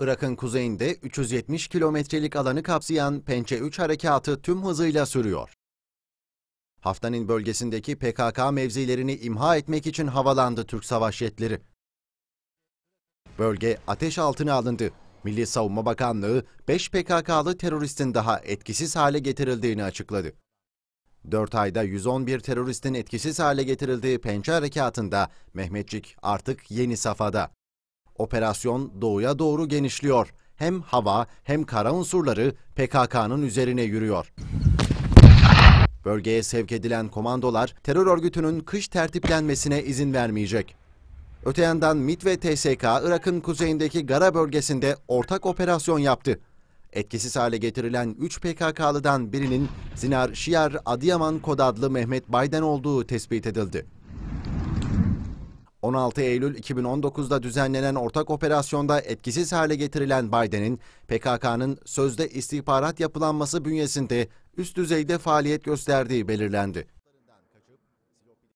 Irak'ın kuzeyinde 370 kilometrelik alanı kapsayan Pençe 3 harekatı tüm hızıyla sürüyor. Haftanın bölgesindeki PKK mevzilerini imha etmek için havalandı Türk savaş jetleri. Bölge ateş altına alındı. Milli Savunma Bakanlığı 5 PKK'lı teröristin daha etkisiz hale getirildiğini açıkladı. 4 ayda 111 teröristin etkisiz hale getirildiği pençe harekatında Mehmetçik artık yeni safhada. Operasyon doğuya doğru genişliyor. Hem hava hem kara unsurları PKK'nın üzerine yürüyor. Bölgeye sevk edilen komandolar terör örgütünün kış tertiplenmesine izin vermeyecek. Öte yandan MİT ve TSK Irak'ın kuzeyindeki Gara bölgesinde ortak operasyon yaptı. Etkisiz hale getirilen 3 PKK'lıdan birinin Zinar Şiar Adıyaman kod adlı Mehmet Bayden olduğu tespit edildi. 16 Eylül 2019'da düzenlenen ortak operasyonda etkisiz hale getirilen Biden'in PKK'nın sözde istihbarat yapılanması bünyesinde üst düzeyde faaliyet gösterdiği belirlendi.